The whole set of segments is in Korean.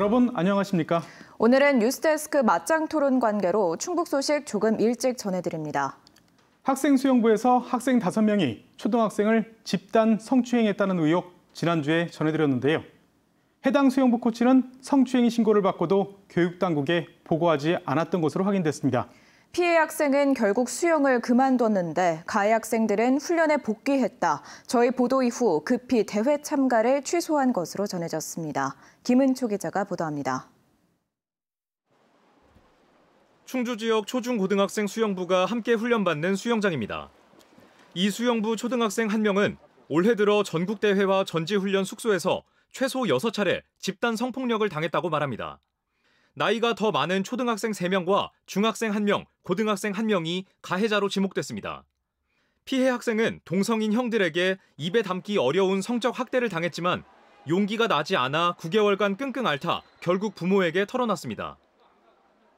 여러분 안녕하십니까? 오늘은 뉴스데스크 맞짱 토론 관계로 충북 소식 조금 일찍 전해드립니다. 학생 수용부에서 학생 5명이 초등학생을 집단 성추행했다는 의혹 지난주에 전해드렸는데요. 해당 수용부 코치는 성추행 신고를 받고도 교육당국에 보고하지 않았던 것으로 확인됐습니다. 피해 학생은 결국 수영을 그만뒀는데 가해 학생들은 훈련에 복귀했다. 저희 보도 이후 급히 대회 참가를 취소한 것으로 전해졌습니다. 김은초 기자가 보도합니다. 충주 지역 초중고등학생 수영부가 함께 훈련받는 수영장입니다. 이 수영부 초등학생 한 명은 올해 들어 전국대회와 전지훈련 숙소에서 최소 6차례 집단 성폭력을 당했다고 말합니다. 나이가 더 많은 초등학생 3명과 중학생 1명, 고등학생 1명이 가해자로 지목됐습니다. 피해 학생은 동성인 형들에게 입에 담기 어려운 성적 학대를 당했지만 용기가 나지 않아 9개월간 끙끙 앓다 결국 부모에게 털어놨습니다.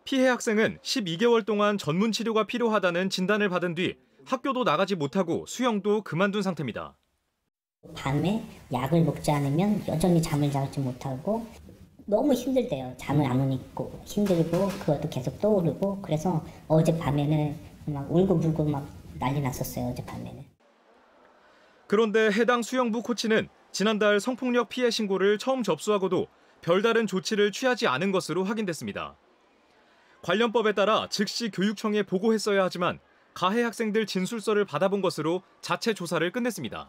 피해 학생은 12개월 동안 전문 치료가 필요하다는 진단을 받은 뒤 학교도 나가지 못하고 수영도 그만둔 상태입니다. 밤에 약을 먹지 않으면 여전히 잠을 자지 못하고 너무 힘들대요. 잠을 안 음. 오니까 힘들고 그것도 계속 떠오르고 그래서 어젯밤에는 막 울고불고 막 난리 났었어요. 어젯밤에는. 그런데 해당 수영부 코치는 지난달 성폭력 피해 신고를 처음 접수하고도 별다른 조치를 취하지 않은 것으로 확인됐습니다. 관련법에 따라 즉시 교육청에 보고했어야 하지만 가해 학생들 진술서를 받아본 것으로 자체 조사를 끝냈습니다.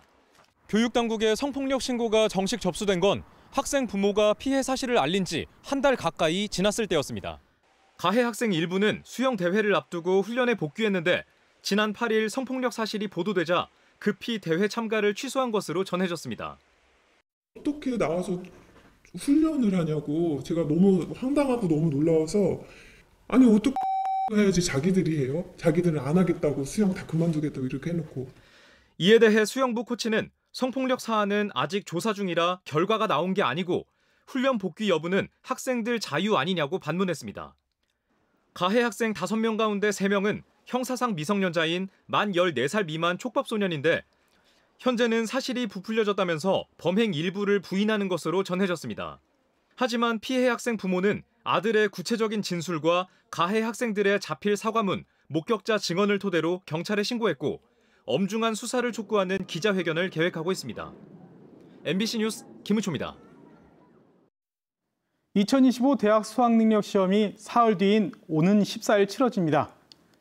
교육당국의 성폭력 신고가 정식 접수된 건 학생 부모가 피해 사실을 알린 지 한 달 가까이 지났을 때였습니다. 가해 학생 일부는 수영 대회를 앞두고 훈련에 복귀했는데 지난 8일 성폭력 사실이 보도되자 급히 대회 참가를 취소한 것으로 전해졌습니다. 어떻게 나와서 훈련을 하냐고 제가 너무 황당하고 너무 놀라워서 아니 어떻게 해야지 자기들이 해요? 자기들은 안 하겠다고 수영 다 그만두겠다고 이렇게 해놓고 이에 대해 수영부 코치는 성폭력 사안은 아직 조사 중이라 결과가 나온 게 아니고 훈련 복귀 여부는 학생들 자유 아니냐고 반문했습니다. 가해 학생 5명 가운데 3명은 형사상 미성년자인 만 14살 미만 촉법소년인데 현재는 사실이 부풀려졌다면서 범행 일부를 부인하는 것으로 전해졌습니다. 하지만 피해 학생 부모는 아들의 구체적인 진술과 가해 학생들의 자필 사과문, 목격자 증언을 토대로 경찰에 신고했고 엄중한 수사를 촉구하는 기자회견을 계획하고 있습니다. MBC 뉴스 김우초입니다. 2025 대학 수학능력 시험이 사흘 뒤인 오는 14일 치러집니다.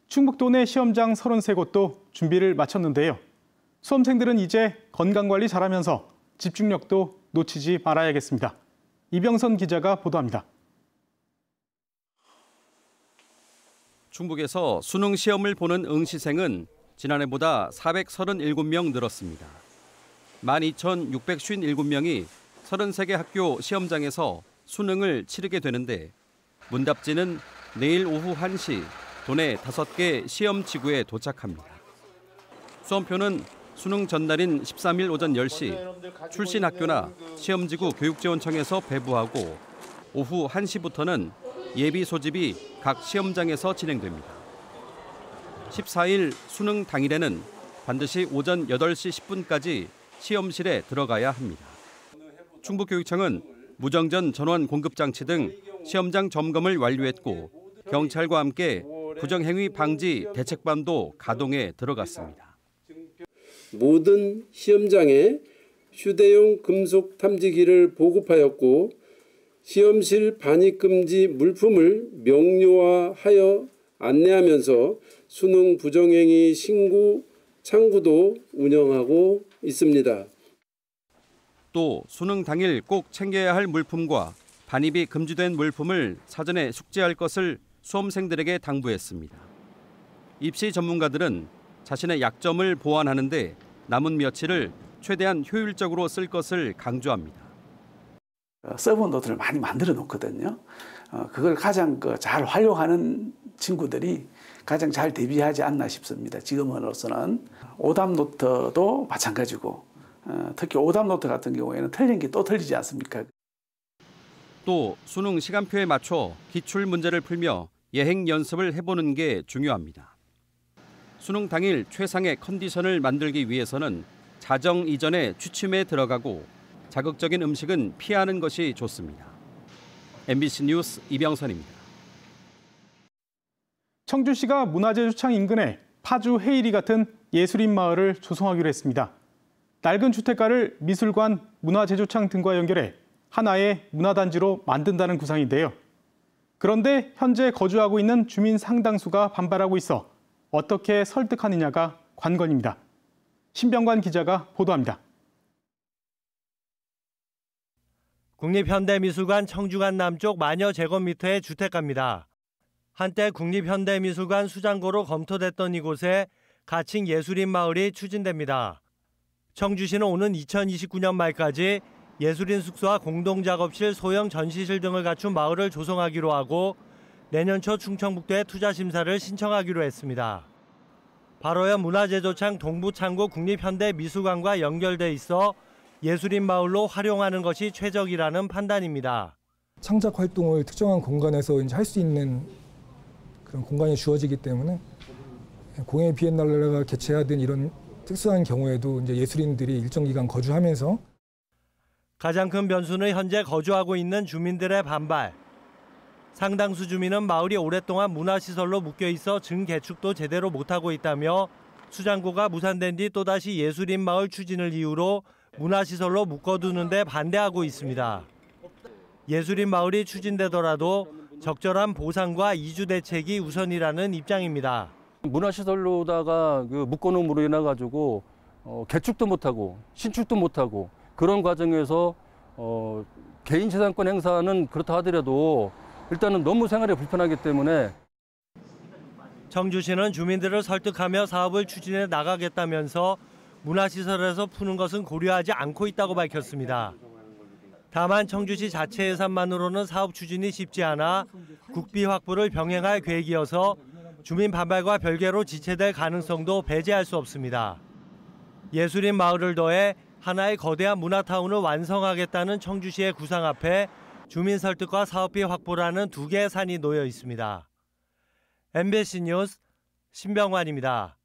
충북도 내 시험장 33곳도 준비를 마쳤는데요. 수험생들은 이제 건강관리 잘하면서 집중력도 놓치지 말아야겠습니다. 이병선 기자가 보도합니다. 중국에서 수능 시험을 보는 응시생은 지난해보다 437명 늘었습니다. 12,657명이 33개 학교 시험장에서 수능을 치르게 되는데 문답지는 내일 오후 1시 도내 5개 시험 지구에 도착합니다. 수험표는 수능 전날인 13일 오전 10시 출신 학교나 시험지구 교육지원청에서 배부하고 오후 1시부터는 예비 소집이 각 시험장에서 진행됩니다. 14일 수능 당일에는 반드시 오전 8시 10분까지 시험실에 들어가야 합니다. 충북교육청은 무정전 전원 공급 장치 등 시험장 점검을 완료했고 경찰과 함께 부정행위 방지 대책반도 가동에 들어갔습니다. 모든 시험장에 휴대용 금속 탐지기를 보급하였고 시험실 반입 금지 물품을 명료화하여 안내하면서 수능 부정행위 신고 창구도 운영하고 있습니다. 또 수능 당일 꼭 챙겨야 할 물품과 반입이 금지된 물품을 사전에 숙지할 것을 수험생들에게 당부했습니다. 입시 전문가들은 자신의 약점을 보완하는데 남은 며칠을 최대한 효율적으로 쓸 것을 강조합니다. 어, 서브 노트를 많이 만들어 놓거든요. 어, 그걸 가장 그 잘 활용하는 친구들이 가장 잘 대비하지 않나 싶습니다. 지금으로서는 오답 노트도 마찬가지고 어, 특히 오답 노트 같은 경우에는 틀린 게 또 틀리지 않습니까? 또 수능 시간표에 맞춰 기출 문제를 풀며 예행 연습을 해보는 게 중요합니다. 수능 당일 최상의 컨디션을 만들기 위해서는 자정 이전에 취침에 들어가고 자극적인 음식은 피하는 것이 좋습니다. MBC 뉴스 이병선입니다. 청주시가 문화재 초창 인근에 파주 헤이리 같은 예술인 마을을 조성하기로 했습니다. 낡은 주택가를 미술관, 문화재조창 등과 연결해 하나의 문화단지로 만든다는 구상인데요. 그런데 현재 거주하고 있는 주민 상당수가 반발하고 있어 어떻게 설득하느냐가 관건입니다. 신병관 기자가 보도합니다. 국립현대미술관 청주관 남쪽 마녀 제곱미터의 주택가입니다. 한때 국립현대미술관 수장고로 검토됐던 이곳에 가칭 예술인 마을이 추진됩니다. 청주시는 오는 2029년 말까지 예술인 숙소와 공동작업실, 소형 전시실 등을 갖춘 마을을 조성하기로 하고 내년 초 충청북도에 투자 심사를 신청하기로 했습니다. 바로옆 문화제조창 동부창고 국립현대미술관과 연결돼 있어 예술인 마을로 활용하는 것이 최적이라는 판단입니다. 창작 활동을 특정한 공간에서 이제 할수 있는 그런 공간이 주어지기 때문에 공예 비엔날레가 개최하던 이런 특수한 경우에도 이제 예술인들이 일정 기간 거주하면서 가장 큰 변수는 현재 거주하고 있는 주민들의 반발. 상당수 주민은 마을이 오랫동안 문화시설로 묶여 있어 증개축도 제대로 못하고 있다며 수장고가 무산된 뒤 또다시 예술인 마을 추진을 이유로 문화시설로 묶어두는데 반대하고 있습니다. 예술인 마을이 추진되더라도 적절한 보상과 이주 대책이 우선이라는 입장입니다. 문화시설로다가 그 묶어놓음으로 인해 가지고 어, 개축도 못하고 신축도 못하고 그런 과정에서 어, 개인 재산권 행사는 그렇다 하더라도 일단은 너무 생활이 불편하기 때문에 청주시는 주민들을 설득하며 사업을 추진해 나가겠다면서 문화시설에서 푸는 것은 고려하지 않고 있다고 밝혔습니다. 다만 청주시 자체 예산만으로는 사업 추진이 쉽지 않아 국비 확보를 병행할 계획이어서 주민 반발과 별개로 지체될 가능성도 배제할 수 없습니다. 예술인 마을을 더해 하나의 거대한 문화타운을 완성하겠다는 청주시의 구상 앞에 주민 설득과 사업비 확보라는 두 개의 산이 놓여 있습니다. MBC 뉴스 신병환입니다.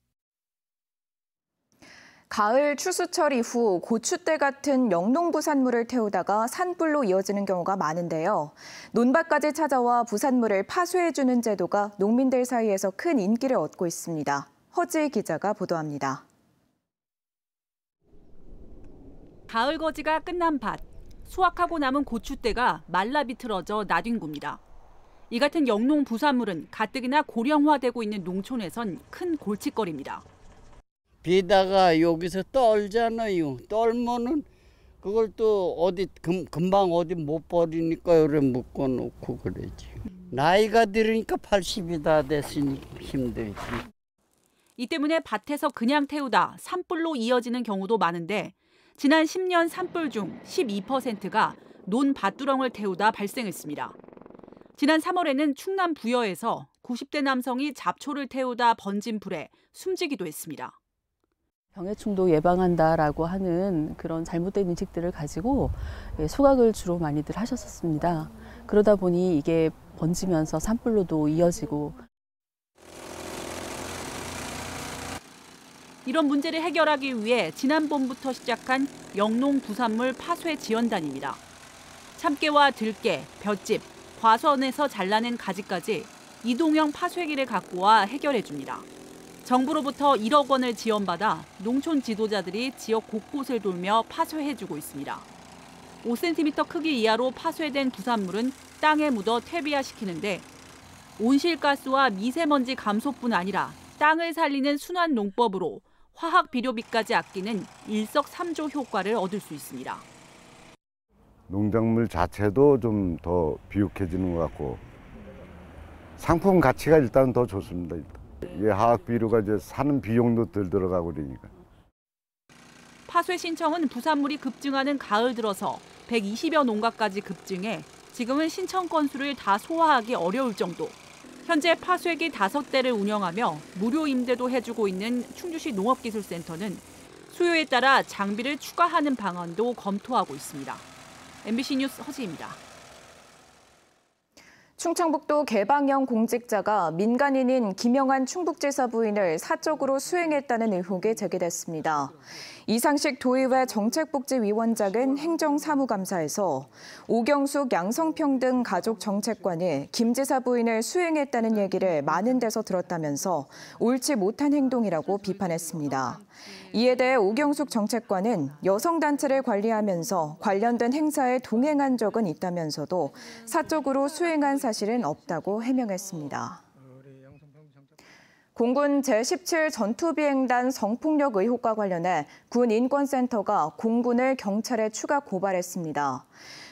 가을 추수철 이후 고추대 같은 영농부산물을 태우다가 산불로 이어지는 경우가 많은데요. 논밭까지 찾아와 부산물을 파쇄해주는 제도가 농민들 사이에서 큰 인기를 얻고 있습니다. 허지 기자가 보도합니다. 가을 거지가 끝난 밭. 수확하고 남은 고추대가 말라 비틀어져 나뒹굽니다. 이 같은 영농 부산물은 가뜩이나 고령화되고 있는 농촌에선 큰 골칫거리입니다. 비다가 여기서 떨잖아요. 떨면은 그걸 또 어디 금, 금방 어디 못 버리니까 요래 묶어 놓고 그러지. 나이가 들으니까 80이 다 됐으니 힘들지. 이 때문에 밭에서 그냥 태우다 산불로 이어지는 경우도 많은데 지난 10년 산불 중 12%가 논 밭두렁을 태우다 발생했습니다. 지난 3월에는 충남 부여에서 90대 남성이 잡초를 태우다 번진 불에 숨지기도 했습니다. 병해충도 예방한다라고 하는 그런 잘못된 인식들을 가지고 예, 소각을 주로 많이들 하셨었습니다. 그러다 보니 이게 번지면서 산불로도 이어지고 이런 문제를 해결하기 위해 지난 봄부터 시작한 영농 부산물 파쇄 지원단입니다. 참깨와 들깨, 볏짚, 과선에서 잘라낸 가지까지 이동형 파쇄기를 갖고 와 해결해 줍니다. 정부로부터 1억 원을 지원받아 농촌 지도자들이 지역 곳곳을 돌며 파쇄해주고 있습니다. 5cm 크기 이하로 파쇄된 부산물은 땅에 묻어 퇴비화시키는데 온실가스와 미세먼지 감소뿐 아니라 땅을 살리는 순환 농법으로 화학 비료비까지 아끼는 일석삼조 효과를 얻을 수 있습니다. 농작물 자체도 좀 더 비옥해지는 것 같고 상품 가치가 일단 더 좋습니다. 일단. 화학 비료가 이제 사는 비용도 덜 들어가고 그러니까. 파쇄 신청은 부산물이 급증하는 가을 들어서 120여 농가까지 급증해 지금은 신청 건수를 다 소화하기 어려울 정도. 현재 파쇄기 5대를 운영하며 무료 임대도 해주고 있는 충주시 농업기술센터는 수요에 따라 장비를 추가하는 방안도 검토하고 있습니다. MBC 뉴스 허지입니다. 충청북도 개방형 공직자가 민간인인 김영환 충북지사 부인을 사적으로 수행했다는 의혹에 제기됐습니다. 이상식 도의회 정책복지위원장은 행정사무감사에서 오경숙 양성평등 가족 정책관이 김 지사 부인을 수행했다는 얘기를 많은 데서 들었다면서 옳지 못한 행동이라고 비판했습니다. 이에 대해 오경숙 정책관은 여성단체를 관리하면서 관련된 행사에 동행한 적은 있다면서도 사적으로 수행한 사실은 없다고 해명했습니다. 공군 제17 전투비행단 성폭력 의혹과 관련해 군인권센터가 공군을 경찰에 추가 고발했습니다.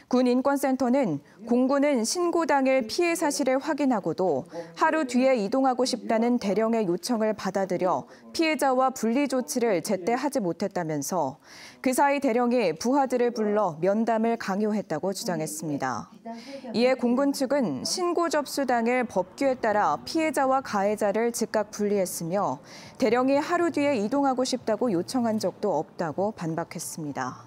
군인권센터는 공군은 신고 당일 피해 사실을 확인하고도 하루 뒤에 이동하고 싶다는 대령의 요청을 받아들여 피해자와 분리 조치를 제때 하지 못했다면서 그 사이 대령이 부하들을 불러 면담을 강요했다고 주장했습니다. 이에 공군 측은 신고 접수 당일 법규에 따라 피해자와 가해자를 즉각 분리했으며 대령이 하루 뒤에 이동하고 싶다고 요청한 적도 없다고 반박했습니다.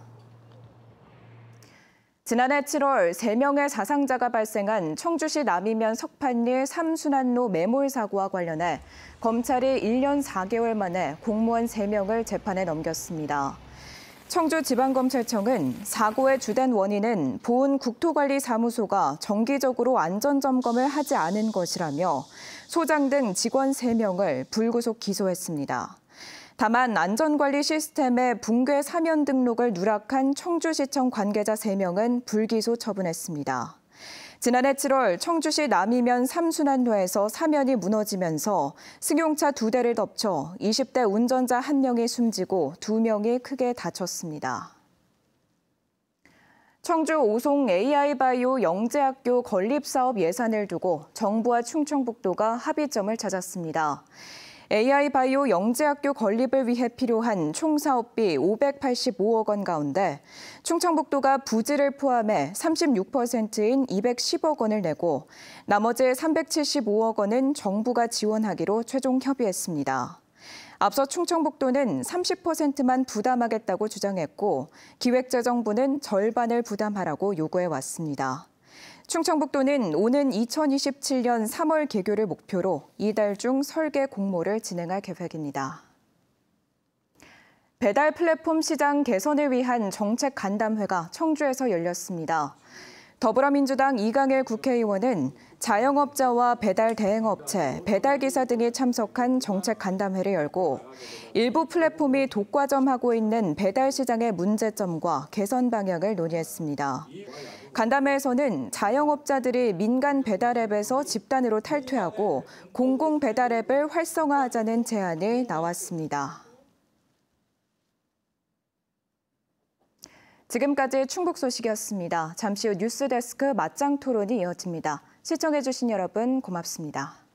지난해 7월 3명의 사상자가 발생한 청주시 남이면 석판리 삼순환로 매몰 사고와 관련해 검찰이 1년 4개월 만에 공무원 3명을 재판에 넘겼습니다. 청주지방검찰청은 사고의 주된 원인은 보훈 국토관리사무소가 정기적으로 안전점검을 하지 않은 것이라며 소장 등 직원 3명을 불구속 기소했습니다. 다만 안전관리 시스템의 붕괴 사면 등록을 누락한 청주시청 관계자 3명은 불기소 처분했습니다. 지난해 7월 청주시 남이면 삼순환로에서 사면이 무너지면서 승용차 두 대를 덮쳐 20대 운전자 한 명이 숨지고 두 명이 크게 다쳤습니다. 청주 오송 AI바이오 영재학교 건립사업 예산을 두고 정부와 충청북도가 합의점을 찾았습니다. AI 바이오 영재학교 건립을 위해 필요한 총 사업비 585억 원 가운데 충청북도가 부지를 포함해 36%인 210억 원을 내고 나머지 375억 원은 정부가 지원하기로 최종 협의했습니다. 앞서 충청북도는 30%만 부담하겠다고 주장했고 기획재정부는 절반을 부담하라고 요구해 왔습니다. 충청북도는 오는 2027년 3월 개교를 목표로 이달 중 설계 공모를 진행할 계획입니다. 배달 플랫폼 시장 개선을 위한 정책 간담회가 청주에서 열렸습니다. 더불어민주당 이강일 국회의원은 자영업자와 배달 대행업체, 배달기사 등이 참석한 정책 간담회를 열고 일부 플랫폼이 독과점하고 있는 배달 시장의 문제점과 개선 방향을 논의했습니다. 간담회에서는 자영업자들이 민간 배달앱에서 집단으로 탈퇴하고 공공 배달앱을 활성화하자는 제안이 나왔습니다. 지금까지 충북 소식이었습니다. 잠시 후 뉴스데스크 맞짱 토론이 이어집니다. 시청해주신 여러분 고맙습니다.